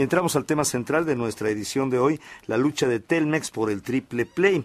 Y entramos al tema central de nuestra edición de hoy, la lucha de Telmex por el triple play.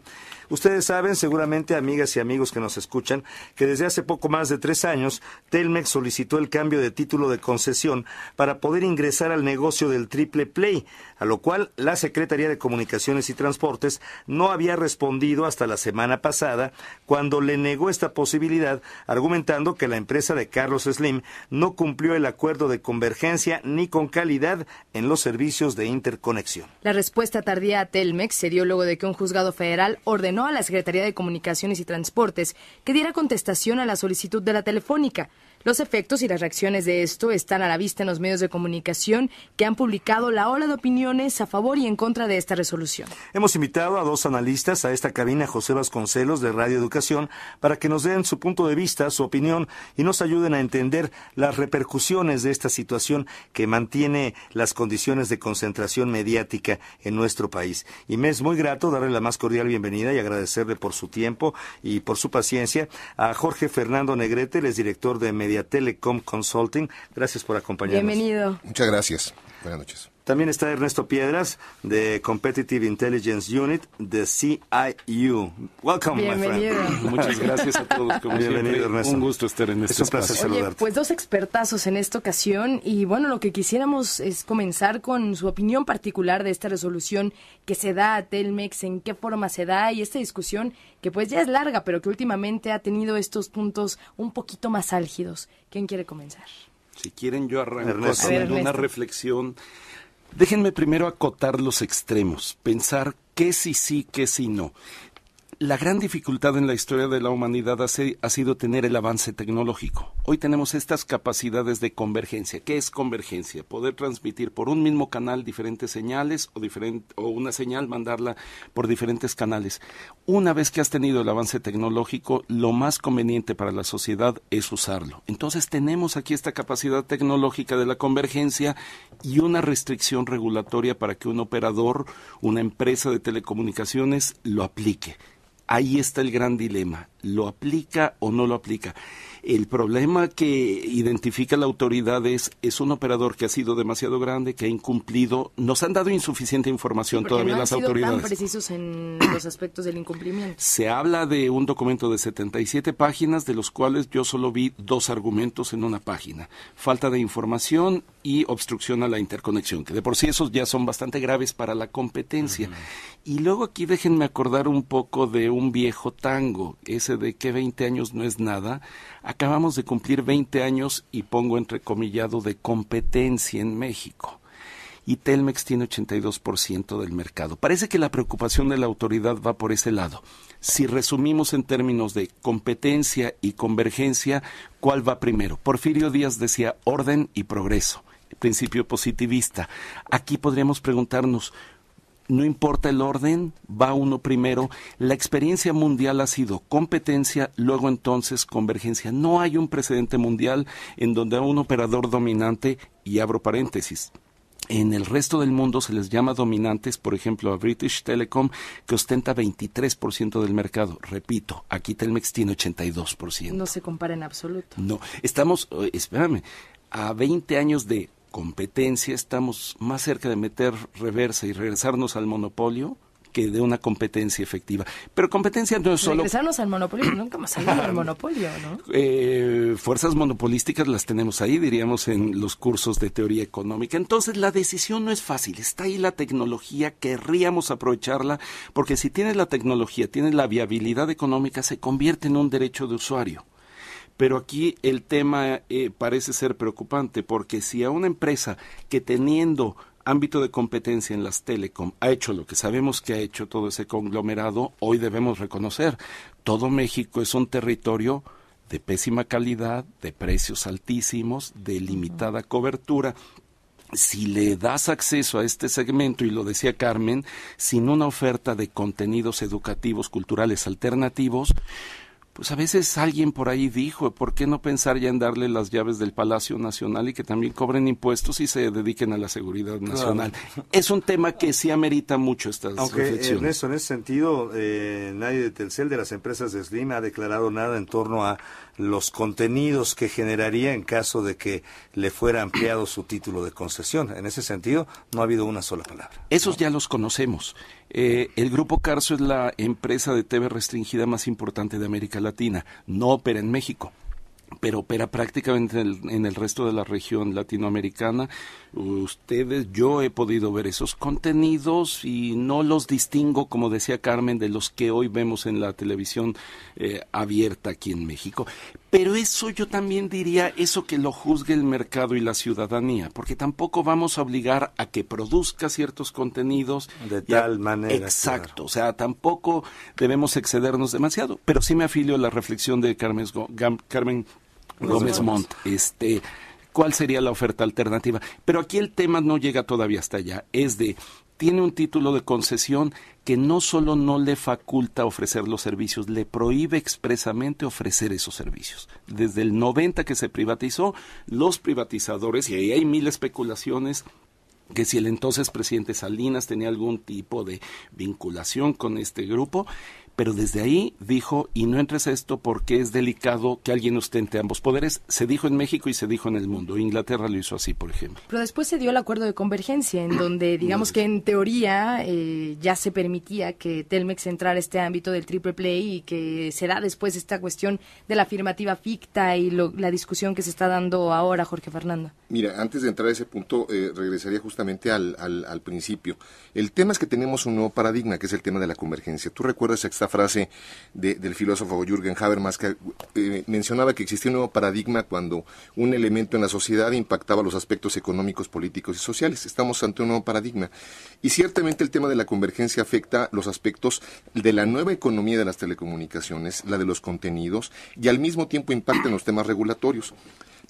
Ustedes saben, seguramente, amigas y amigos que nos escuchan, que desde hace poco más de tres años, Telmex solicitó el cambio de título de concesión para poder ingresar al negocio del triple play, a lo cual la Secretaría de Comunicaciones y Transportes no había respondido hasta la semana pasada, cuando le negó esta posibilidad, argumentando que la empresa de Carlos Slim no cumplió el acuerdo de convergencia ni con calidad en los servicios de interconexión. La respuesta tardía a Telmex se dio luego de que un juzgado federal ordenó no a la Secretaría de Comunicaciones y Transportes que diera contestación a la solicitud de la Telefónica. Los efectos y las reacciones de esto están a la vista en los medios de comunicación que han publicado la ola de opiniones a favor y en contra de esta resolución. Hemos invitado a dos analistas a esta cabina, José Vasconcelos de Radio Educación, para que nos den su punto de vista, su opinión y nos ayuden a entender las repercusiones de esta situación que mantiene las condiciones de concentración mediática en nuestro país. Y me es muy grato darle la más cordial bienvenida y agradecerle por su tiempo y por su paciencia a Jorge Fernando Negrete, el director de Media Telecom Consulting. Gracias por acompañarnos. Bienvenido. Muchas gracias. Buenas noches. También está Ernesto Piedras de Competitive Intelligence Unit de CIU. Welcome, Bienvenido. my friend. Muchas gracias a todos. Bienvenido, Ernesto. Un gusto estar en este espacio. pues dos expertazos en esta ocasión y bueno, lo que quisiéramos es comenzar con su opinión particular de esta resolución que se da a Telmex, en qué forma se da y esta discusión que pues ya es larga, pero que últimamente ha tenido estos puntos un poquito más álgidos. ¿Quién quiere comenzar? Si quieren, yo arranco una reflexión Déjenme primero acotar los extremos, pensar qué sí sí, qué si no la gran dificultad en la historia de la humanidad ha, sido tener el avance tecnológico. Hoy tenemos estas capacidades de convergencia. ¿Qué es convergencia? Poder transmitir por un mismo canal diferentes señales o una señal mandarla por diferentes canales. Una vez que has tenido el avance tecnológico, lo más conveniente para la sociedad es usarlo. Entonces tenemos aquí esta capacidad tecnológica de la convergencia y una restricción regulatoria para que un operador, una empresa de telecomunicaciones, lo aplique ahí está el gran dilema. ¿Lo aplica o no lo aplica? El problema que identifica la autoridad es, es un operador que ha sido demasiado grande, que ha incumplido. Nos han dado insuficiente información todavía las sido tan precisos en los aspectos del incumplimiento. Se habla de un documento de 77 páginas, de los cuales yo solo vi dos argumentos en una página. Falta de información y obstrucción a la interconexión, que de por sí esos ya son bastante graves para la competencia. Y luego aquí déjenme acordar un poco de un viejo tango, ese de que 20 años no es nada. Acabamos de cumplir 20 años y pongo entrecomillado de competencia en México y Telmex tiene 82% del mercado. Parece que la preocupación de la autoridad va por ese lado. Si resumimos en términos de competencia y convergencia, ¿cuál va primero? Porfirio Díaz decía orden y progreso principio positivista. Aquí podríamos preguntarnos, no importa el orden, va uno primero. La experiencia mundial ha sido competencia, luego entonces convergencia. No hay un precedente mundial en donde un operador dominante, y abro paréntesis, en el resto del mundo se les llama dominantes, por ejemplo, a British Telecom, que ostenta 23% del mercado. Repito, aquí Telmex tiene 82%. No se compara en absoluto. No, estamos, eh, espérame, a 20 años de competencia estamos más cerca de meter reversa y regresarnos al monopolio que de una competencia efectiva. Pero competencia no es solo... Regresarnos al monopolio, nunca más salimos del monopolio, ¿no? Eh, fuerzas monopolísticas las tenemos ahí, diríamos, en los cursos de teoría económica. Entonces, la decisión no es fácil. Está ahí la tecnología, querríamos aprovecharla, porque si tienes la tecnología, tienes la viabilidad económica, se convierte en un derecho de usuario. Pero aquí el tema eh, parece ser preocupante porque si a una empresa que teniendo ámbito de competencia en las telecom ha hecho lo que sabemos que ha hecho todo ese conglomerado, hoy debemos reconocer, todo México es un territorio de pésima calidad, de precios altísimos, de limitada cobertura. Si le das acceso a este segmento, y lo decía Carmen, sin una oferta de contenidos educativos, culturales alternativos, pues a veces alguien por ahí dijo, ¿por qué no pensar ya en darle las llaves del Palacio Nacional y que también cobren impuestos y se dediquen a la seguridad nacional? Es un tema que sí amerita mucho estas eh, reflexiones. en ese sentido, eh, nadie de Telcel, de las empresas de Slim, ha declarado nada en torno a los contenidos que generaría en caso de que le fuera ampliado su título de concesión. En ese sentido, no ha habido una sola palabra. Esos ya los conocemos. Eh, el Grupo Carso es la empresa de TV restringida más importante de América Latina. No opera en México, pero opera prácticamente en el resto de la región latinoamericana ustedes, yo he podido ver esos contenidos y no los distingo, como decía Carmen, de los que hoy vemos en la televisión eh, abierta aquí en México. Pero eso yo también diría, eso que lo juzgue el mercado y la ciudadanía, porque tampoco vamos a obligar a que produzca ciertos contenidos. De tal manera. Exacto, o sea, tampoco debemos excedernos demasiado, pero sí me afilio a la reflexión de Carmen, Carmen pues, Gómez Mont. Este, cuál sería la oferta alternativa. Pero aquí el tema no llega todavía hasta allá, es de tiene un título de concesión que no solo no le faculta ofrecer los servicios, le prohíbe expresamente ofrecer esos servicios. Desde el 90 que se privatizó, los privatizadores, y ahí hay mil especulaciones, que si el entonces presidente Salinas tenía algún tipo de vinculación con este grupo, pero desde ahí dijo, y no entres a esto porque es delicado que alguien ostente ambos poderes, se dijo en México y se dijo en el mundo. Inglaterra lo hizo así, por ejemplo. Pero después se dio el acuerdo de convergencia, en donde digamos que en teoría eh, ya se permitía que Telmex entrara a este ámbito del triple play y que se da después esta cuestión de la afirmativa ficta y la discusión que se está dando ahora, Jorge Fernando. Mira, antes de entrar a ese punto, eh, regresaría justamente al, al, principio. El tema es que tenemos un nuevo paradigma, que es el tema de la convergencia. Tú recuerdas exactamente? frase del filósofo Jürgen Habermas, que eh, mencionaba que existía un nuevo paradigma cuando un elemento en la sociedad impactaba los aspectos económicos, políticos y sociales. Estamos ante un nuevo paradigma. Y ciertamente el tema de la convergencia afecta los aspectos de la nueva economía de las telecomunicaciones, la de los contenidos, y al mismo tiempo impacta en los temas regulatorios.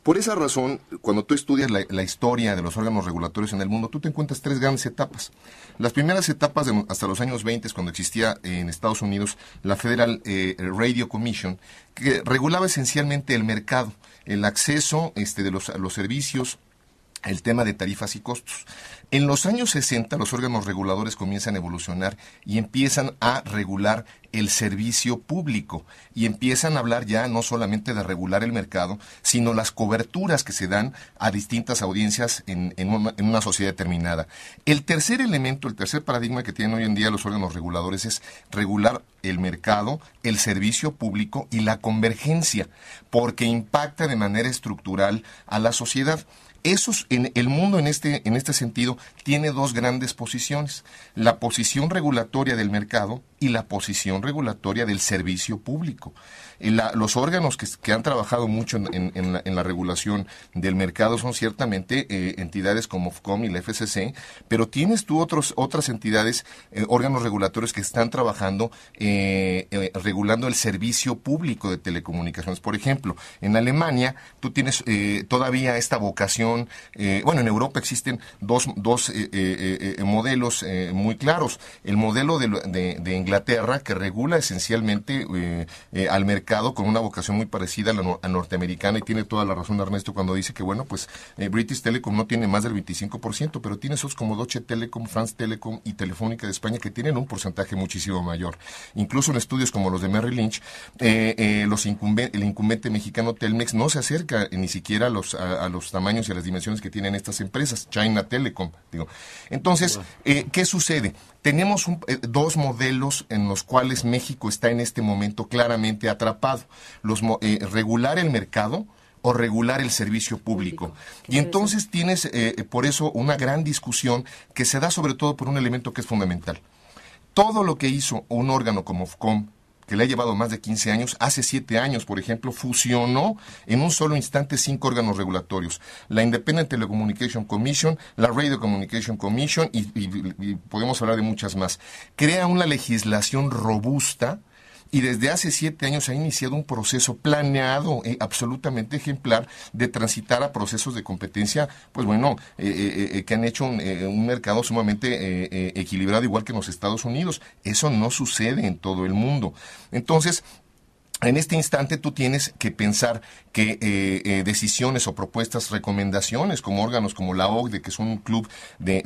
Por esa razón, cuando tú estudias la, historia de los órganos regulatorios en el mundo, tú te encuentras tres grandes etapas. Las primeras etapas, de, hasta los años 20, cuando existía en Estados Unidos la Federal eh, Radio Commission, que regulaba esencialmente el mercado, el acceso este, de a los servicios, el tema de tarifas y costos. En los años 60 los órganos reguladores comienzan a evolucionar y empiezan a regular el servicio público y empiezan a hablar ya no solamente de regular el mercado, sino las coberturas que se dan a distintas audiencias en, una, una, sociedad determinada. El tercer elemento, el tercer paradigma que tienen hoy en día los órganos reguladores es regular el mercado, el servicio público y la convergencia, porque impacta de manera estructural a la sociedad. Esos, en el mundo en este, en este sentido tiene dos grandes posiciones, la posición regulatoria del mercado y la posición regulatoria del servicio público. Eh, los órganos que, han trabajado mucho en, la, regulación del mercado son ciertamente eh, entidades como FCOM y la FCC, pero tienes tú otros, otras entidades, eh, órganos regulatorios que están trabajando regulando el servicio público de telecomunicaciones. Por ejemplo, en Alemania tú tienes todavía esta vocación eh, bueno, en Europa existen dos, eh, eh, modelos muy claros. El modelo de, Inglaterra, que regula esencialmente al mercado con una vocación muy parecida a la norteamericana, y tiene toda la razón Ernesto cuando dice que, bueno, pues British Telecom no tiene más del 25%, pero tiene esos como Deutsche Telecom, France Telecom y Telefónica de España, que tienen un porcentaje muchísimo mayor. Incluso en estudios como los de Merrill Lynch, el incumbente mexicano Telmex no se acerca ni siquiera a los, a, a los tamaños y a las dimensiones que tienen estas empresas, China Telecom. Digo. Entonces, eh, ¿qué sucede? Tenemos eh, dos modelos en los cuales México está en este momento claramente atrapado. Los, eh, regular el mercado, o regular el servicio público. Y entonces tienes por eso una gran discusión que se da sobre todo por un elemento que es fundamental. Todo lo que hizo un órgano como FCOM que le ha llevado más de 15 años, hace 7 años, por ejemplo, fusionó en un solo instante cinco órganos regulatorios. La Independent Telecommunication Commission, la Radio Communication Commission y podemos hablar de muchas más. Crea una legislación robusta y desde hace siete años ha iniciado un proceso planeado, eh, absolutamente ejemplar, de transitar a procesos de competencia, pues bueno, eh, eh, que han hecho un, un mercado sumamente equilibrado, igual que en los Estados Unidos. Eso no sucede en todo el mundo. Entonces, en este instante tú tienes que pensar que eh, eh, decisiones o propuestas, recomendaciones como órganos como la OCDE, que es un club de,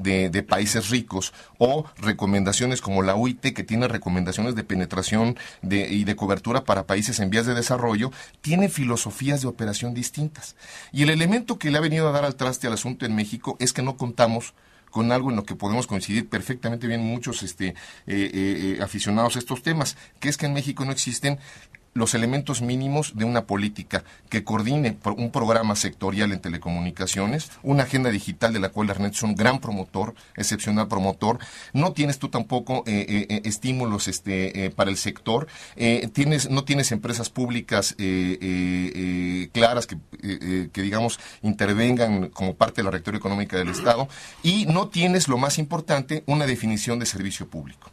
países ricos, o recomendaciones como la UIT, que tiene recomendaciones de penetración y de cobertura para países en vías de desarrollo, tiene filosofías de operación distintas. Y el elemento que le ha venido a dar al traste al asunto en México es que no contamos con algo en lo que podemos coincidir perfectamente bien muchos este, eh, aficionados a estos temas, que es que en México no existen los elementos mínimos de una política que coordine un programa sectorial en telecomunicaciones, una agenda digital de la cual la es un gran promotor, excepcional promotor. No tienes tú tampoco eh, eh, eh, estímulos este, para el sector, no tienes empresas públicas claras que, digamos, intervengan como parte de la rectoría económica del Estado y no tienes, lo más importante, una definición de servicio público.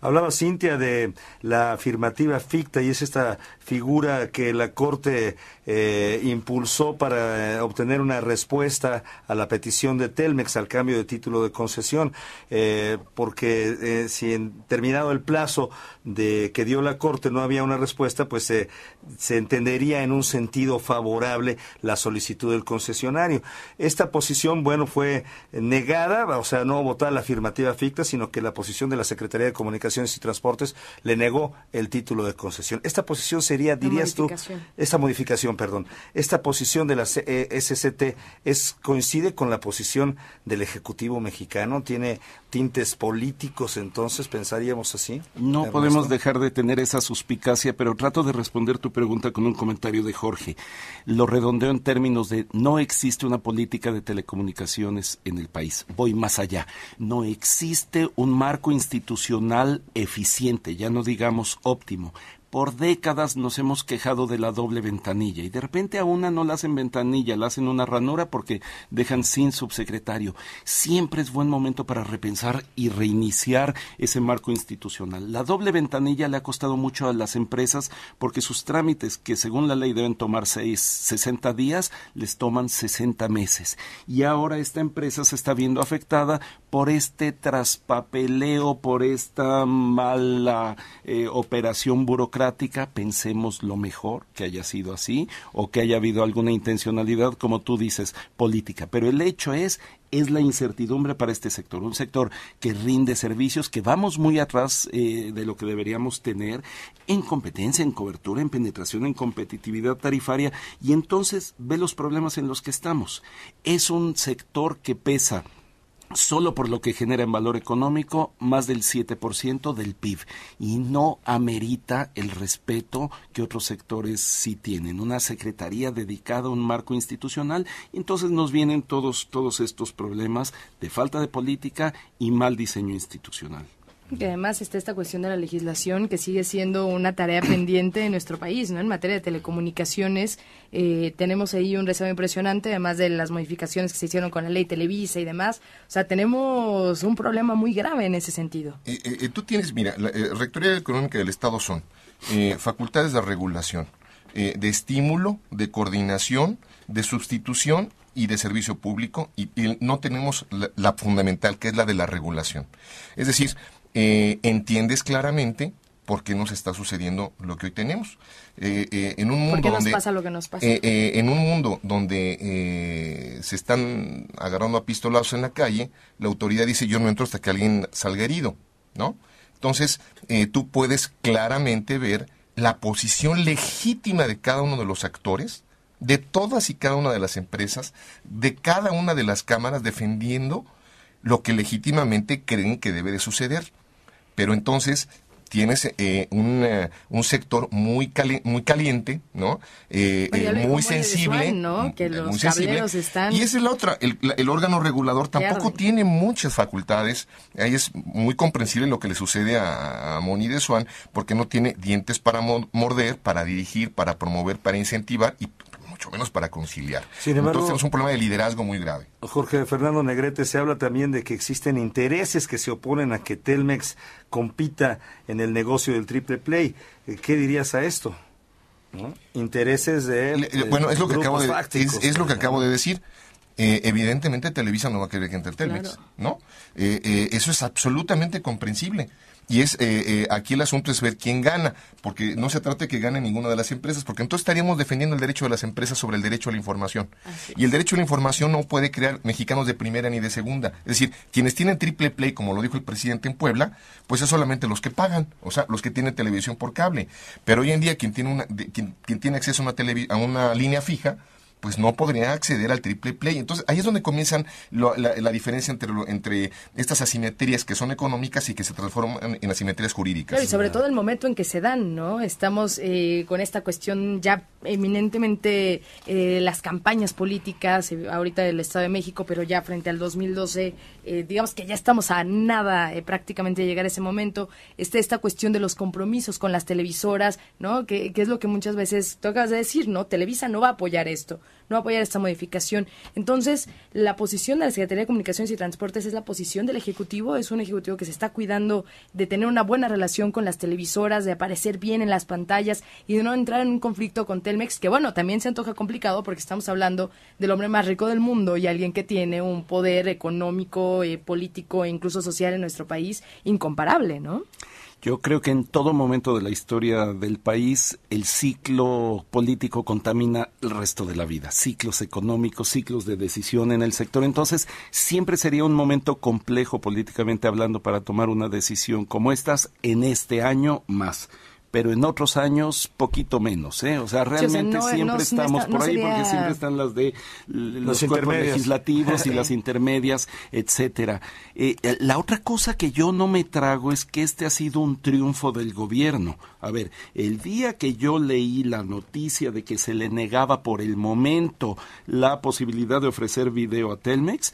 Hablaba Cintia de la afirmativa ficta y es esta figura que la Corte eh, impulsó para eh, obtener una respuesta a la petición de Telmex al cambio de título de concesión, eh, porque si en terminado el plazo de que dio la Corte no había una respuesta, pues se entendería en un sentido favorable la solicitud del concesionario. Esta posición, bueno, fue negada, o sea, no votar la afirmativa ficta, sino que la posición de la Secretaría de Comunicaciones y Transportes le negó el título de concesión. Esta posición sería, dirías tú, esta modificación, perdón, esta posición de la eh, SCT es coincide con la posición del Ejecutivo mexicano, tiene tintes políticos, entonces pensaríamos así. No podemos dejar de tener esa suspicacia, pero trato de responder tu pregunta con un comentario de Jorge. Lo redondeo en términos de no existe una política de telecomunicaciones en el país. Voy más allá. No existe un marco institucional eficiente, ya no digamos óptimo, por décadas nos hemos quejado de la doble ventanilla y de repente a una no la hacen ventanilla, la hacen una ranura porque dejan sin subsecretario. Siempre es buen momento para repensar y reiniciar ese marco institucional. La doble ventanilla le ha costado mucho a las empresas porque sus trámites, que según la ley deben tomar 60 días, les toman 60 meses. Y ahora esta empresa se está viendo afectada por este traspapeleo, por esta mala eh, operación burocrática práctica pensemos lo mejor que haya sido así o que haya habido alguna intencionalidad, como tú dices, política. Pero el hecho es es la incertidumbre para este sector, un sector que rinde servicios, que vamos muy atrás eh, de lo que deberíamos tener en competencia, en cobertura, en penetración, en competitividad tarifaria, y entonces ve los problemas en los que estamos. Es un sector que pesa solo por lo que genera en valor económico más del 7% del PIB y no amerita el respeto que otros sectores sí tienen. Una secretaría dedicada a un marco institucional, entonces nos vienen todos, todos estos problemas de falta de política y mal diseño institucional que además está esta cuestión de la legislación que sigue siendo una tarea pendiente en nuestro país, ¿no? En materia de telecomunicaciones eh, tenemos ahí un rezago impresionante, además de las modificaciones que se hicieron con la ley Televisa y demás. O sea, tenemos un problema muy grave en ese sentido. tú tienes, mira, la eh, Rectoría Económica del Estado son eh, facultades de regulación, de estímulo, de coordinación, de sustitución y de servicio público y, no tenemos la, fundamental que es la de la regulación. Es decir, eh, entiendes claramente por qué nos está sucediendo lo que hoy tenemos. en un mundo donde, en eh, un mundo donde se están agarrando a pistolazos en la calle, la autoridad dice yo no entro hasta que alguien salga herido, ¿no? Entonces, eh, tú puedes claramente ver la posición legítima de cada uno de los actores, de todas y cada una de las empresas, de cada una de las cámaras defendiendo lo que legítimamente creen que debe de suceder pero entonces tienes eh, eh, un, sector muy muy caliente, ¿no? Eh, eh muy sensible, mm, Que los muy Están... Y esa es la otra, el, órgano regulador tampoco tiene muchas facultades. Ahí es muy comprensible lo que le sucede a, Moni de Swan porque no tiene dientes para morder, para dirigir, para promover, para incentivar y menos para conciliar. Entonces tenemos un problema de liderazgo muy grave. Jorge Fernando Negrete se habla también de que existen intereses que se oponen a que Telmex compita en el negocio del triple play. Eh, ¿Qué dirías a esto? Intereses de, él bueno es lo que acabo de, es lo que acabo de decir eh, evidentemente Televisa no va a querer que entre ¿no? Eh, eh, eso es absolutamente comprensible. Y es aquí el asunto es ver quién gana, porque no se trata de que gane ninguna de las empresas, porque entonces estaríamos defendiendo el derecho de las empresas sobre el derecho a la información. Y el derecho a la información no puede crear mexicanos de primera ni de segunda. Es decir, quienes tienen triple play, como lo dijo el presidente en Puebla, pues es solamente los que pagan, o sea, los que tienen televisión por cable. Pero hoy en día quien tiene, una, quien, quien tiene acceso a una, tele, a una línea fija, pues no podría acceder al triple play. Entonces ahí es donde comienzan la, diferencia entre, entre estas asimetrías que son económicas y que se transforman en asimetrías jurídicas. Claro, y sobre todo el momento en que se dan, ¿no? Estamos eh, con esta cuestión ya eminentemente eh, las campañas políticas, eh, ahorita del Estado de México, pero ya frente al 2012, digamos que ya estamos a nada prácticamente de llegar a ese momento. Está esta cuestión de los compromisos con las televisoras, ¿no? Que, que es lo que muchas veces tocas de decir, ¿no? Televisa no va a apoyar esto no apoyar esta modificación. Entonces, la posición de la Secretaría de Comunicaciones y Transportes es la posición del Ejecutivo, es un Ejecutivo que se está cuidando de tener una buena relación con las televisoras, de aparecer bien en las pantallas y de no entrar en un conflicto con Telmex, que bueno, también se antoja complicado porque estamos hablando del hombre más rico del mundo y alguien que tiene un poder económico, eh, político e incluso social en nuestro país incomparable, ¿no? Yo creo que en todo momento de la historia del país el ciclo político contamina el resto de la vida, ciclos económicos, ciclos de decisión en el sector. Entonces, siempre sería un momento complejo políticamente hablando para tomar una decisión como estas en este año más pero en otros años poquito menos, ¿eh? O sea, realmente siempre estamos por ahí porque siempre están las de los, cuerpos legislativos y las intermedias, etcétera. Eh, eh, la otra cosa que yo no me trago es que este ha sido un triunfo del gobierno. A ver, el día que yo leí la noticia de que se le negaba por el momento la posibilidad de ofrecer video a Telmex,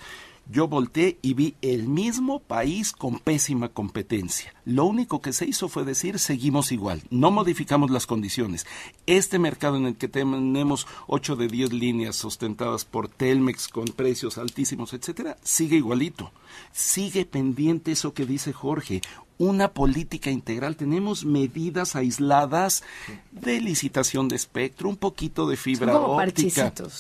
yo volteé y vi el mismo país con pésima competencia. Lo único que se hizo fue decir, seguimos igual, no modificamos las condiciones. Este mercado en el que tenemos 8 de 10 líneas sustentadas por Telmex con precios altísimos, etcétera, sigue igualito. Sigue pendiente eso que dice Jorge, una política integral. Tenemos medidas aisladas de licitación de espectro, un poquito de fibra Son como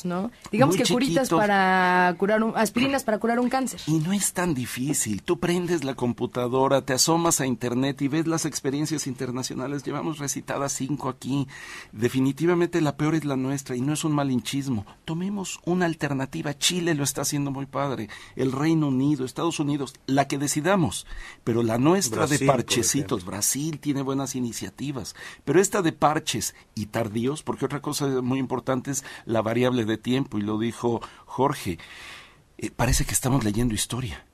¿no? Digamos que curitas para curar un, aspirinas para curar un cáncer. Y no es tan difícil. Tú prendes la computadora, te asomas a internet y ves las experiencias internacionales. Llevamos recitadas cinco aquí. Definitivamente la peor es la nuestra y no es un malinchismo. Tomemos una alternativa. Chile lo está haciendo muy padre. El Reino Unido, Estados Unidos, la que decidamos, pero la nuestra de parchecitos. Brasil tiene buenas iniciativas, pero esta de parches y tardíos, porque otra cosa muy importante es la variable de tiempo, y lo dijo Jorge. Eh, parece que estamos leyendo historia.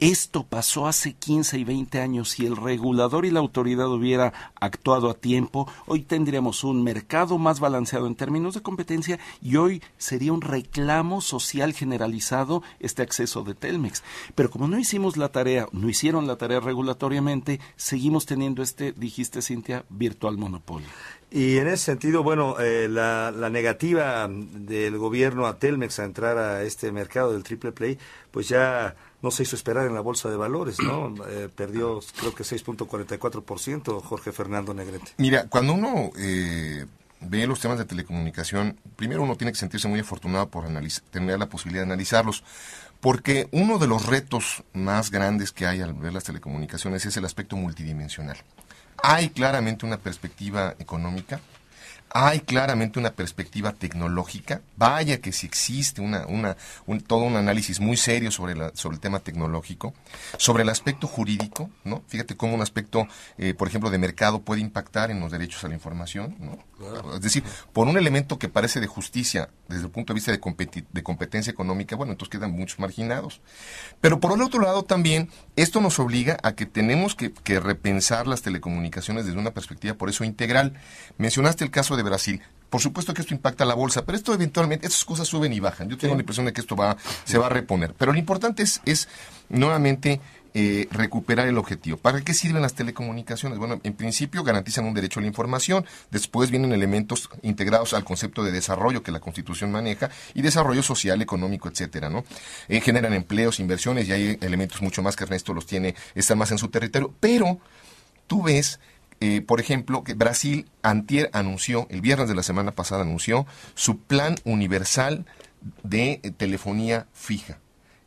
Esto pasó hace 15 y 20 años. Si el regulador y la autoridad hubiera actuado a tiempo, hoy tendríamos un mercado más balanceado en términos de competencia y hoy sería un reclamo social generalizado este acceso de Telmex. Pero como no hicimos la tarea, no hicieron la tarea regulatoriamente, seguimos teniendo este, dijiste Cintia, virtual monopolio. Y en ese sentido, bueno, eh, la, la, negativa del gobierno a Telmex a entrar a este mercado del triple play, pues ya no se hizo esperar en la bolsa de valores, ¿no? Eh, perdió creo que 6.44% Jorge Fernando Negrete. Mira, cuando uno eh, ve los temas de telecomunicación, primero uno tiene que sentirse muy afortunado por tener la posibilidad de analizarlos, porque uno de los retos más grandes que hay al ver las telecomunicaciones es el aspecto multidimensional. Hay claramente una perspectiva económica, hay claramente una perspectiva tecnológica. Vaya que si existe una, todo un análisis muy serio sobre, la, sobre el tema tecnológico, sobre el aspecto jurídico, ¿no? Fíjate cómo un aspecto, eh, por ejemplo, de mercado puede impactar en los derechos a la información, Es decir, por un elemento que parece de justicia desde el punto de vista de, de competencia económica, bueno, entonces quedan muchos marginados. Pero por el otro lado también, esto nos obliga a que tenemos que, que repensar las telecomunicaciones desde una perspectiva, por eso, integral. Mencionaste el caso de de Brasil. Por supuesto que esto impacta la bolsa, pero esto eventualmente, esas cosas suben y bajan. Yo tengo la impresión de que esto va, se va a reponer. Pero lo importante es, nuevamente eh, recuperar el objetivo. ¿Para qué sirven las telecomunicaciones? Bueno, en principio garantizan un derecho a la información, después vienen elementos integrados al concepto de desarrollo que la Constitución maneja y desarrollo social, económico, etcétera, ¿no? Eh, generan empleos, inversiones y hay elementos mucho más que Ernesto los tiene, están más en su territorio, pero tú ves eh, por ejemplo, que Brasil antier anunció, el viernes de la semana pasada anunció su plan universal de eh, telefonía fija.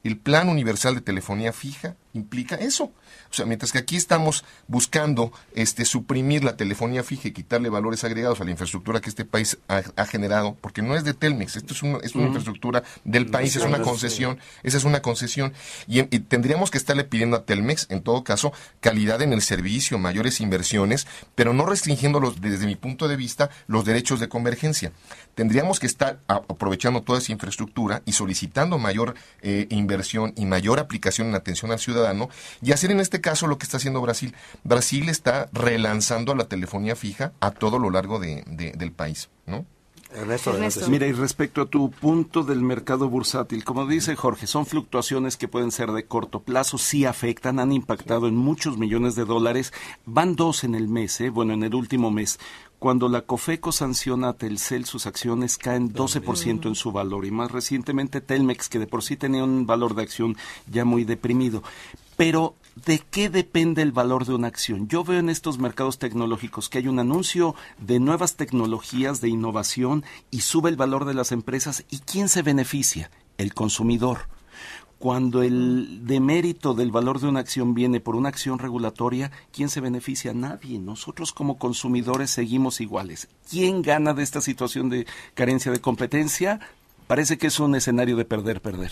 El plan universal de telefonía fija implica eso. O sea, mientras que aquí estamos buscando este, suprimir la telefonía fija y quitarle valores agregados a la infraestructura que este país ha, generado, porque no es de Telmex, esto es, es una, infraestructura del país, es una concesión, esa es una concesión, y, tendríamos que estarle pidiendo a Telmex, en todo caso, calidad en el servicio, mayores inversiones, pero no restringiendo desde mi punto de vista los derechos de convergencia. Tendríamos que estar aprovechando toda esa infraestructura y solicitando mayor eh, inversión y mayor aplicación en atención al ciudadano y hacer en este caso lo que está haciendo Brasil. Brasil está relanzando a la telefonía fija a todo lo largo del país, ¿no? Mira, y respecto a tu punto del mercado bursátil, como dice Jorge, son fluctuaciones que pueden ser de corto plazo, sí afectan, han impactado en muchos millones de dólares, van dos en el mes, ¿eh? bueno, en el último mes. Cuando la COFECO sanciona a Telcel, sus acciones caen 12% en su valor y más recientemente Telmex, que de por sí tenía un valor de acción ya muy deprimido. Pero ¿de qué depende el valor de una acción? Yo veo en estos mercados tecnológicos que hay un anuncio de nuevas tecnologías, de innovación, y sube el valor de las empresas. ¿Y quién se beneficia? El consumidor. Cuando el demérito del valor de una acción viene por una acción regulatoria, ¿quién se beneficia? Nadie. Nosotros como consumidores seguimos iguales. ¿Quién gana de esta situación de carencia de competencia? Parece que es un escenario de perder, perder.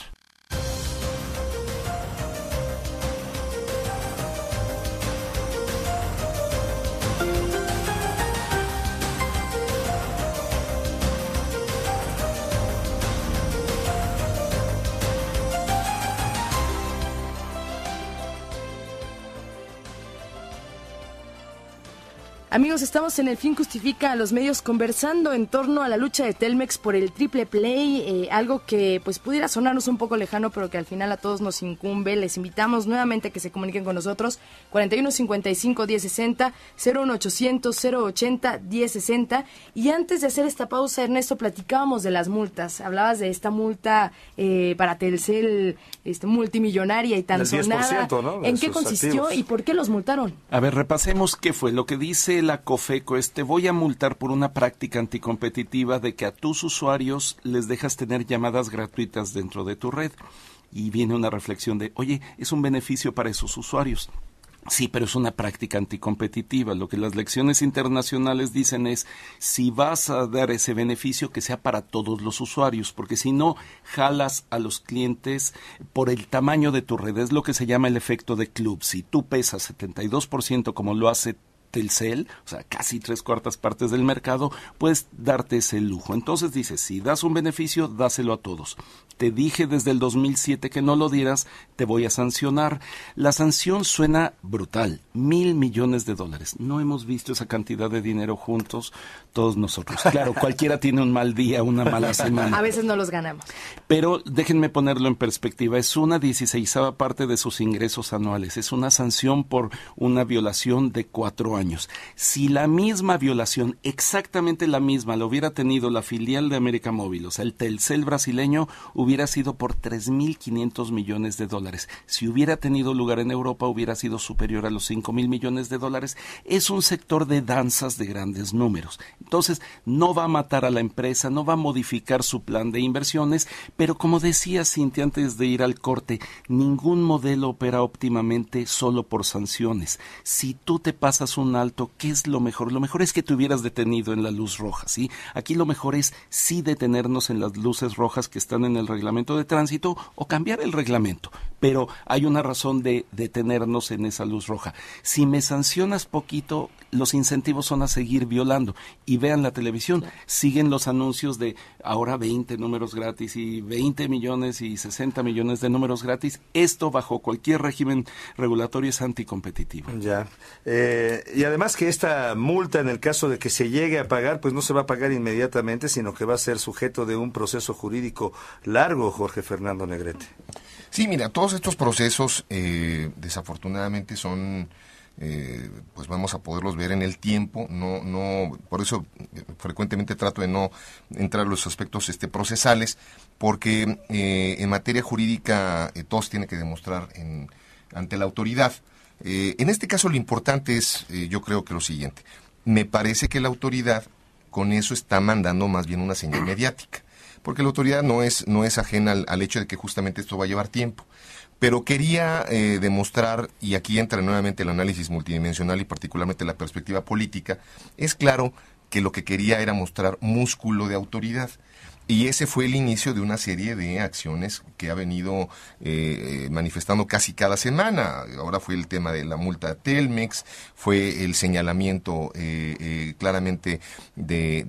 Amigos, estamos en El Fin Justifica a los medios conversando en torno a la lucha de Telmex por el triple play, eh, algo que pues pudiera sonarnos un poco lejano, pero que al final a todos nos incumbe. Les invitamos nuevamente a que se comuniquen con nosotros 41 55 1060 01800 080 1060 y antes de hacer esta pausa, Ernesto, platicábamos de las multas. Hablabas de esta multa eh, para Telcel este, multimillonaria y tan sonada. ¿En qué consistió y por qué los multaron? A ver, repasemos qué fue lo que dice la COFECO es te voy a multar por una práctica anticompetitiva de que a tus usuarios les dejas tener llamadas gratuitas dentro de tu red. Y viene una reflexión de, oye, es un beneficio para esos usuarios. Sí, pero es una práctica anticompetitiva. Lo que las lecciones internacionales dicen es, si vas a dar ese beneficio, que sea para todos los usuarios, porque si no, jalas a los clientes por el tamaño de tu red. Es lo que se llama el efecto de club. Si tú pesas 72% como lo hace Telcel, o sea, casi tres cuartas partes del mercado, puedes darte ese lujo. Entonces dices, si das un beneficio, dáselo a todos. Te dije desde el 2007 que no lo dieras, te voy a sancionar. La sanción suena brutal, mil millones de dólares. No hemos visto esa cantidad de dinero juntos todos nosotros. Claro, cualquiera tiene un mal día, una mala semana. A veces no los ganamos. Pero déjenme ponerlo en perspectiva. Es una dieciséisava parte de sus ingresos anuales. Es una sanción por una violación de cuatro años. Si la misma violación, exactamente la misma, la hubiera tenido la filial de América Móvil, o sea, el Telcel brasileño, hubiera sido por 3.500 millones de dólares. Si hubiera tenido lugar en Europa, hubiera sido superior a los 5.000 millones de dólares. Es un sector de danzas de grandes números entonces, no va a matar a la empresa, no va a modificar su plan de inversiones, pero como decía Cintia antes de ir al corte, ningún modelo opera óptimamente solo por sanciones. Si tú te pasas un alto, ¿qué es lo mejor? Lo mejor es que te hubieras detenido en la luz roja, ¿sí? Aquí lo mejor es sí detenernos en las luces rojas que están en el reglamento de tránsito o cambiar el reglamento pero hay una razón de detenernos en esa luz roja. Si me sancionas poquito, los incentivos son a seguir violando. Y vean la televisión, siguen los anuncios de ahora 20 números gratis y 20 millones y 60 millones de números gratis. Esto bajo cualquier régimen regulatorio es anticompetitivo. Ya. Eh, y además que esta multa, en el caso de que se llegue a pagar, pues no se va a pagar inmediatamente, sino que va a ser sujeto de un proceso jurídico largo, Jorge Fernando Negrete. Sí, mira, todos estos procesos eh, desafortunadamente son... Eh, pues vamos a poderlos ver en el tiempo. No, no, por eso eh, frecuentemente trato de no entrar en los aspectos este, procesales, porque en materia jurídica todos tiene que demostrar ante la autoridad. en este caso lo importante es, yo creo que lo siguiente. Me parece que la autoridad con eso está mandando más bien una señal mediática porque la autoridad no es, no es ajena al, hecho de que justamente esto va a llevar tiempo. Pero quería eh, demostrar, y aquí entra nuevamente el análisis multidimensional y particularmente la perspectiva política, es claro que lo que quería era mostrar músculo de autoridad. Y ese fue el inicio de una serie de acciones que ha venido eh, eh, manifestando casi cada semana. Ahora fue el tema de la multa Telmex, fue el señalamiento eh, claramente de,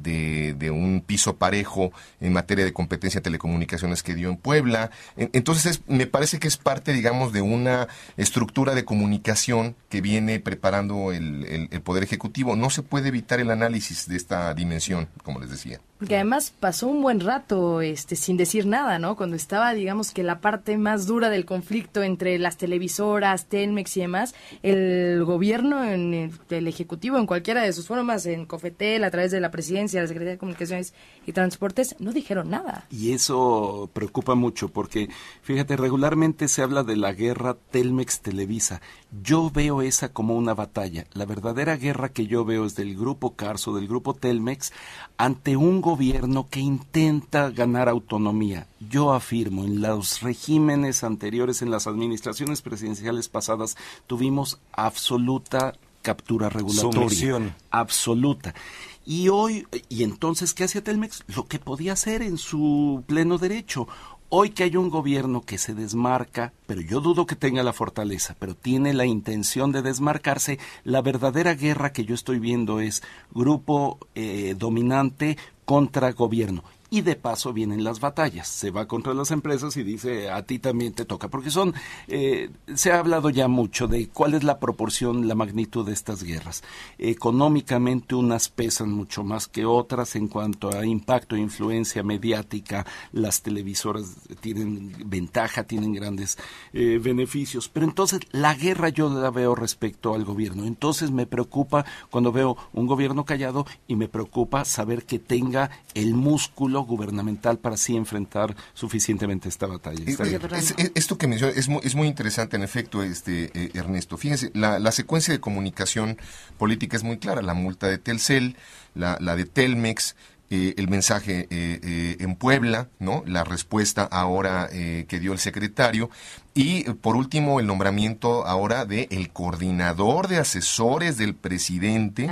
de, un piso parejo en materia de competencia de telecomunicaciones que dio en Puebla. Entonces, me parece que es parte, digamos, de una estructura de comunicación que viene preparando el, Poder Ejecutivo. No se puede evitar el análisis de esta dimensión, como les decía. Que además pasó un buen rato este, sin decir nada, ¿no? Cuando estaba, digamos que la parte más dura del conflicto entre las televisoras, Telmex y demás, el gobierno, en el, el Ejecutivo, en cualquiera de sus formas, en Cofetel, a través de la Presidencia, la Secretaría de Comunicaciones y Transportes, no dijeron nada. Y eso preocupa mucho porque, fíjate, regularmente se habla de la guerra Telmex-Televisa yo veo esa como una batalla. La verdadera guerra que yo veo es del grupo Carso, del grupo Telmex, ante un gobierno que intenta ganar autonomía. Yo afirmo, en los regímenes anteriores, en las administraciones presidenciales pasadas, tuvimos absoluta captura regulatoria. Absoluta. Y hoy, y entonces, ¿qué hacía Telmex? Lo que podía hacer en su pleno derecho. Hoy que hay un gobierno que se desmarca, pero yo dudo que tenga la fortaleza, pero tiene la intención de desmarcarse, la verdadera guerra que yo estoy viendo es grupo eh, dominante contra gobierno y de paso vienen las batallas. Se va contra las empresas y dice a ti también te toca, porque son, eh, se ha hablado ya mucho de cuál es la proporción, la magnitud de estas guerras. Económicamente unas pesan mucho más que otras en cuanto a impacto e influencia mediática, las televisoras tienen ventaja, tienen grandes eh, beneficios, pero entonces la guerra yo la veo respecto al gobierno, entonces me preocupa cuando veo un gobierno callado y me preocupa saber que tenga el músculo gubernamental para sí enfrentar suficientemente esta batalla. Eh, esto que menciona es muy, interesante, en efecto, este eh, Ernesto. Fíjense, la, secuencia de comunicación política es muy clara. La multa de Telcel, la de Telmex, eh, el mensaje eh, eh, en Puebla, ¿no? La respuesta ahora que dio el secretario. Y por último, el nombramiento ahora de el coordinador de asesores del presidente,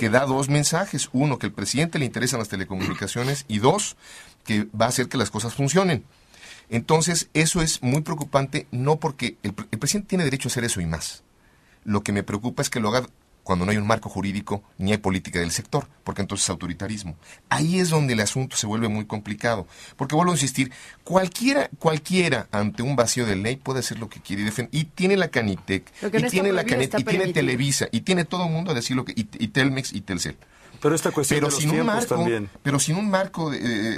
que da dos mensajes. Uno, que al presidente le interesan las telecomunicaciones y dos, que va a hacer que las cosas funcionen. Entonces, eso es muy preocupante, no porque el presidente tiene derecho a hacer eso y más. Lo que me preocupa es que lo haga cuando no hay un marco jurídico ni hay política del sector, porque entonces es autoritarismo. Ahí es donde el asunto se vuelve muy complicado, porque vuelvo a insistir, cualquiera, cualquiera ante un vacío de ley puede hacer lo que quiere y defender, y tiene la Canitec, y tiene la y tiene Televisa, y tiene todo el mundo a decir lo que, y, y Telmex y Telcel. Pero esta cuestión pero sin un marco, Pero sin un marco,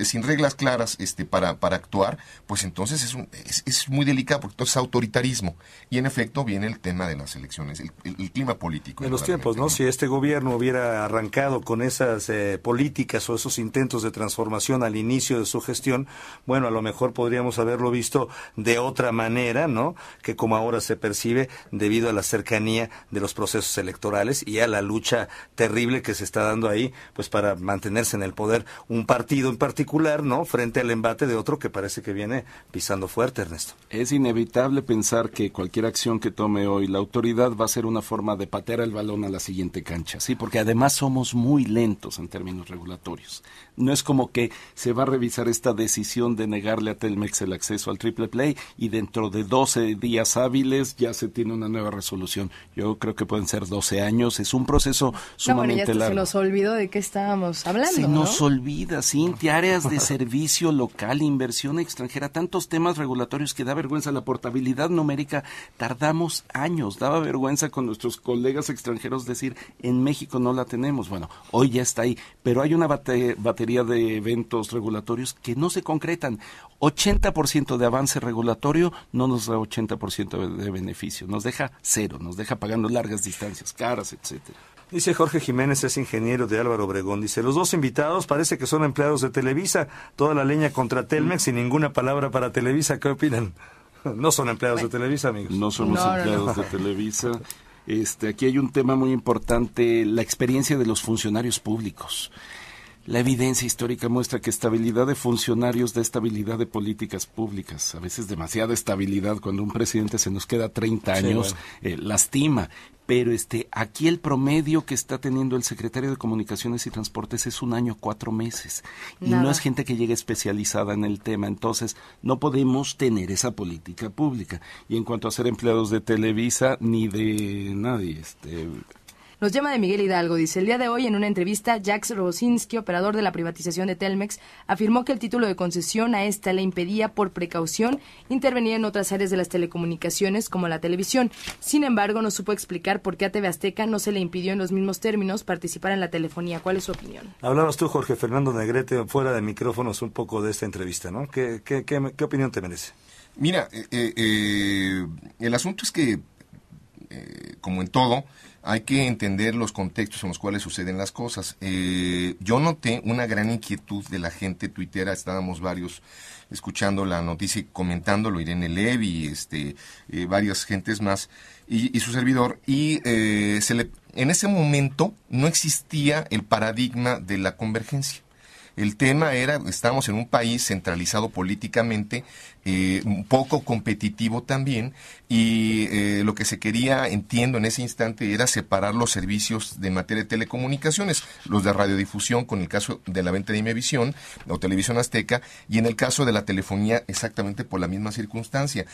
sin reglas claras este, para, para actuar, pues entonces es, es, muy delicado porque entonces es autoritarismo. Y en efecto viene el tema de las elecciones, el, clima político. En los tiempos, ¿no? Si este gobierno hubiera arrancado con esas eh, políticas o esos intentos de transformación al inicio de su gestión, bueno, a lo mejor podríamos haberlo visto de otra manera, ¿no? Que como ahora se percibe debido a la cercanía de los procesos electorales y a la lucha terrible que se está dando ahí pues para mantenerse en el poder un partido en particular, ¿no? Frente al embate de otro que parece que viene pisando fuerte, Ernesto. Es inevitable pensar que cualquier acción que tome hoy la autoridad va a ser una forma de patear el balón a la siguiente cancha, sí, porque además somos muy lentos en términos regulatorios. No es como que se va a revisar esta decisión de negarle a Telmex el acceso al triple play y dentro de 12 días hábiles ya se tiene una nueva resolución. Yo creo que pueden ser 12 años, es un proceso sumamente de qué estábamos hablando. Se nos olvida, Cintia, áreas de servicio local, inversión extranjera, tantos temas regulatorios que da vergüenza. La portabilidad numérica, tardamos años, daba vergüenza con nuestros colegas extranjeros decir, en México no la tenemos. Bueno, hoy ya está ahí, pero hay una batería de eventos regulatorios que no se concretan. 80% de avance regulatorio no nos da 80% de beneficio, nos deja cero, nos deja pagando largas distancias, caras, etcétera. Dice Jorge Jiménez, es ingeniero de Álvaro Obregón. Dice, los dos invitados parece que son empleados de Televisa. Toda la leña contra Telmex y ninguna palabra para Televisa. ¿Qué opinan? No son empleados de Televisa, amigos. No somos empleados de Televisa. Este, aquí hay un tema muy importante, la experiencia de los funcionarios públicos. La evidencia histórica muestra que estabilidad de funcionarios da estabilidad de políticas públicas. A veces demasiada estabilidad cuando un presidente se nos queda 30 años eh, lastima pero este, aquí el promedio que está teniendo el secretario de Comunicaciones y Transportes es un año, cuatro meses. Y no es gente que llegue especializada en el tema. Entonces, no podemos tener esa política pública. Y en cuanto a ser empleados de Televisa, ni de nadie. Este, nos llama de Miguel Hidalgo. Dice, el día de hoy en una entrevista, Jax Rosinski, operador de la privatización de Telmex, afirmó que el título de concesión a esta le impedía por precaución intervenir en otras áreas de las telecomunicaciones como la televisión. Sin embargo, no supo explicar por qué a TV Azteca no se le impidió en los mismos términos participar en la telefonía. ¿Cuál es su opinión? Hablabas tú, Jorge Fernando Negrete, fuera de micrófonos un poco de esta entrevista, ¿no? ¿Qué, opinión te merece? Mira, eh, eh, eh, el asunto es que eh, como en todo, hay que entender los contextos en los cuales suceden las cosas. Eh, yo noté una gran inquietud de la gente tuitera, estábamos varios escuchando la noticia y comentándolo, Irene Levy, este, eh, varias gentes más, y, su servidor, y se le, en ese momento no existía el paradigma de la convergencia. El tema era, estamos en un país centralizado políticamente, un eh, poco competitivo también, y eh, lo que se quería, entiendo, en ese instante era separar los servicios de materia de telecomunicaciones, los de radiodifusión con el caso de la venta de Imevisión o Televisión Azteca, y en el caso de la telefonía exactamente por la misma circunstancia.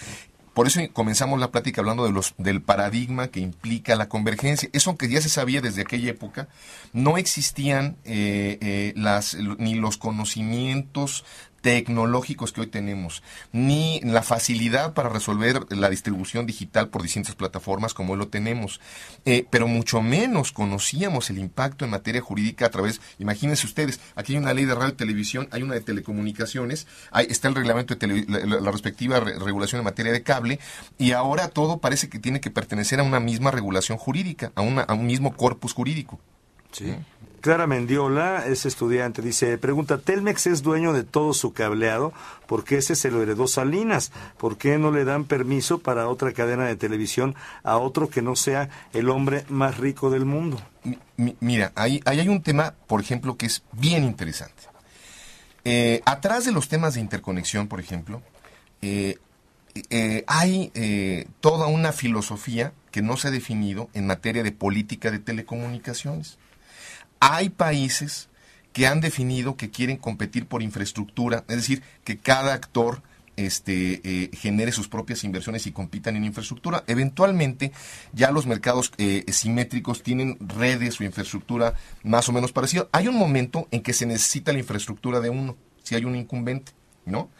Por eso comenzamos la plática hablando de los, del paradigma que implica la convergencia. Eso aunque ya se sabía desde aquella época, no existían eh, eh, las, ni los conocimientos tecnológicos que hoy tenemos, ni la facilidad para resolver la distribución digital por distintas plataformas como hoy lo tenemos, eh, pero mucho menos conocíamos el impacto en materia jurídica a través, imagínense ustedes, aquí hay una ley de radio y televisión, hay una de telecomunicaciones, hay, está el reglamento de la, respectiva regulación en materia de cable, y ahora todo parece que tiene que pertenecer a una misma regulación jurídica, a un mismo corpus jurídico. ¿Eh? Clara Mendiola es estudiante, dice, pregunta, Telmex es dueño de todo su cableado, ¿por qué ese se lo heredó Salinas? ¿Por qué no le dan permiso para otra cadena de televisión a otro que no sea el hombre más rico del mundo? mira, ahí, hay un tema, por ejemplo, que es bien interesante. Eh, atrás de los temas de interconexión, por ejemplo, eh, hay toda una filosofía que no se ha definido en materia de política de telecomunicaciones. Hay países que han definido que quieren competir por infraestructura, es decir, que cada actor este, eh, genere sus propias inversiones y compitan en infraestructura. Eventualmente ya los mercados eh, simétricos tienen redes o infraestructura más o menos parecida. Hay un momento en que se necesita la infraestructura de uno, si hay un incumbente, ¿no?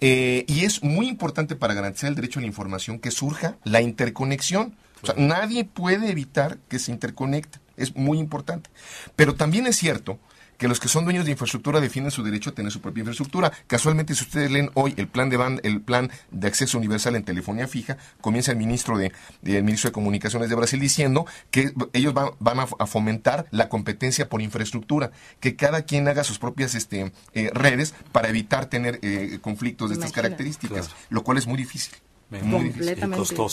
Eh, y es muy importante para garantizar el derecho a la información que surja la interconexión. O sea, nadie puede evitar que se interconecte. Es muy importante. Pero también es cierto que los que son dueños de infraestructura defienden su derecho a tener su propia infraestructura. Casualmente, si ustedes leen hoy el plan de el plan de acceso universal en telefonía fija, comienza el ministro de, el ministro de Comunicaciones de Brasil diciendo que ellos van, van a, fomentar la competencia por infraestructura, que cada quien haga sus propias este, eh, redes para evitar tener eh, conflictos de estas características, lo cual es muy difícil.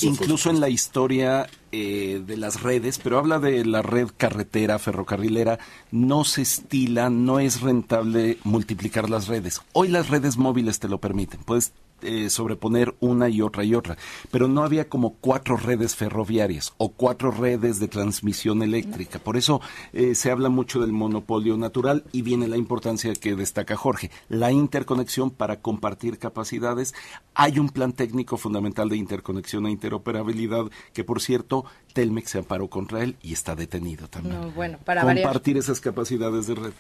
Incluso en la historia eh, de las redes, pero habla de la red carretera, ferrocarrilera, no se estila, no es rentable multiplicar las redes. Hoy las redes móviles te lo permiten. Puedes eh, sobreponer una y otra y otra. Pero no había como cuatro redes ferroviarias o cuatro redes de transmisión eléctrica. Por eso eh, se habla mucho del monopolio natural y viene la importancia que destaca Jorge, la interconexión para compartir capacidades. Hay un plan técnico fundamental de interconexión e interoperabilidad que, por cierto, Telmex se amparó contra él y está detenido también. para compartir esas capacidades de red.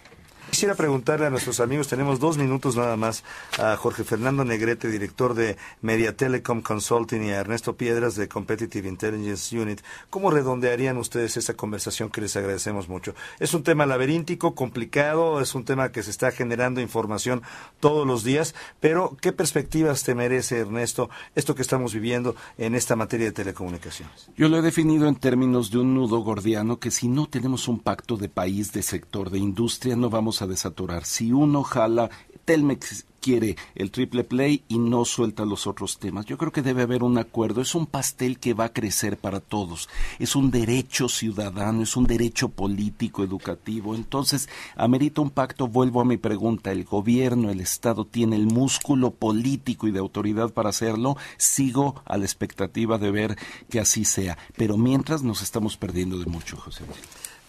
Quisiera preguntarle a nuestros amigos, tenemos dos minutos nada más, a Jorge Fernando Negrete, director de Media Telecom Consulting, y a Ernesto Piedras de Competitive Intelligence Unit, ¿cómo redondearían ustedes esta conversación que les agradecemos mucho? Es un tema laberíntico, complicado, es un tema que se está generando información todos los días, pero ¿qué perspectivas te merece, Ernesto, esto que estamos viviendo en esta materia de telecomunicaciones? Yo lo he definido en términos de un nudo gordiano que si no tenemos un pacto de país, de sector, de industria, no vamos a desaturar. Si uno jala, Telmex quiere el triple play y no suelta los otros temas. Yo creo que debe haber un acuerdo. Es un pastel que va a crecer para todos. Es un derecho ciudadano, es un derecho político, educativo. Entonces, amerita un pacto. Vuelvo a mi pregunta. ¿El gobierno, el Estado tiene el músculo político y de autoridad para hacerlo? Sigo a la expectativa de ver que así sea. Pero mientras nos estamos perdiendo de mucho, José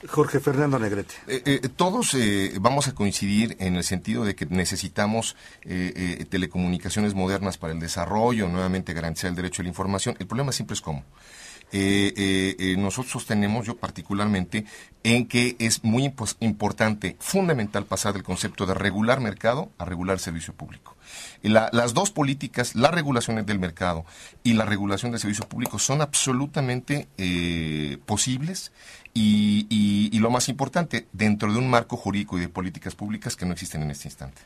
Jorge Fernando Negrete. Eh, eh, todos eh, vamos a coincidir en el sentido de que necesitamos telecomunicaciones modernas para el desarrollo, nuevamente garantizar el derecho a la información. El problema siempre es cómo. Eh, eh, eh, nosotros sostenemos, yo particularmente, en que es muy importante, fundamental pasar del concepto de regular mercado a regular servicio público. las dos políticas, las regulaciones del mercado y la regulación del servicio público son absolutamente posibles y lo más importante, dentro de un marco jurídico y de políticas públicas que no existen en este instante.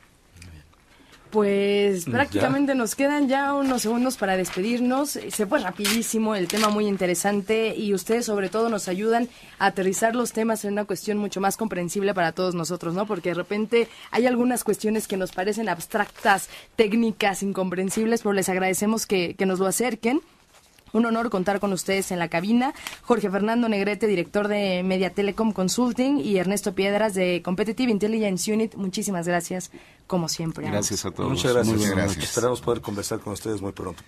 Pues prácticamente nos quedan ya unos segundos para despedirnos. Eh, se fue rapidísimo, el tema muy interesante y ustedes sobre todo nos ayudan a aterrizar los temas en una cuestión mucho más comprensible para todos nosotros, ¿no? Porque de repente hay algunas cuestiones que nos parecen abstractas, técnicas, incomprensibles, pero les agradecemos que, que nos lo acerquen. Un honor contar con ustedes en la cabina. Jorge Fernando Negrete, director de Media Telecom Consulting, y Ernesto Piedras de Competitive Intelligence Unit. Muchísimas gracias, como siempre. Gracias a todos. Muchas Muchas gracias. Esperamos poder conversar con ustedes muy pronto.